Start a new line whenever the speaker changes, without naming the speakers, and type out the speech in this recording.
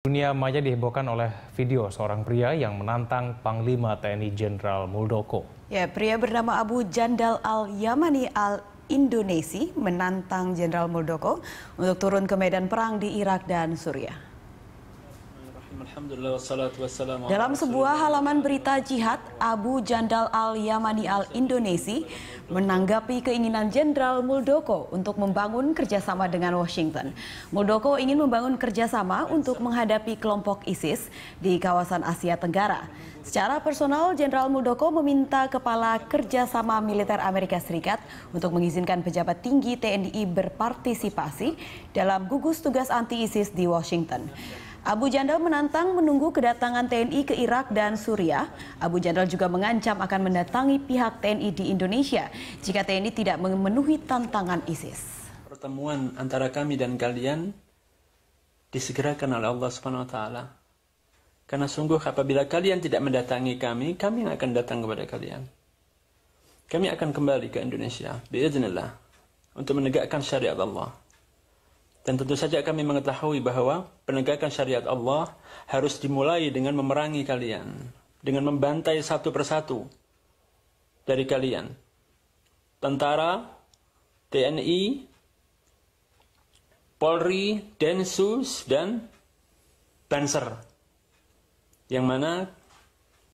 Dunia maya dihebohkan oleh video seorang pria yang menantang Panglima TNI Jenderal Muldoko.
Ya, pria bernama Abu Jandal Al-Yamani Al-Indonesi menantang Jenderal Muldoko untuk turun ke medan perang di Irak dan Suriah.
Dalam sebuah
halaman berita jihad, Abu Jandal al-Yamani al-Indonesi menanggapi keinginan Jenderal Muldoko untuk membangun kerjasama dengan Washington. Muldoko ingin membangun kerjasama untuk menghadapi kelompok ISIS di kawasan Asia Tenggara. Secara personal, Jenderal Muldoko meminta Kepala Kerjasama Militer Amerika Serikat untuk mengizinkan pejabat tinggi TNI berpartisipasi dalam gugus tugas anti-ISIS di Washington. Abu Jandal menantang menunggu kedatangan TNI ke Irak dan Suriah. Abu Jandal juga mengancam akan mendatangi pihak TNI di Indonesia jika TNI tidak memenuhi tantangan ISIS.
Pertemuan antara kami dan kalian disegerakan oleh Allah Subhanahu wa taala. Karena sungguh apabila kalian tidak mendatangi kami, kami akan datang kepada kalian. Kami akan kembali ke Indonesia, biiznillah, untuk menegakkan syariat Allah. Dan tentu saja kami mengetahui bahwa penegakan syariat Allah harus dimulai dengan memerangi kalian, dengan membantai satu persatu dari kalian. Tentara, TNI, Polri, Densus, dan Banser. Yang mana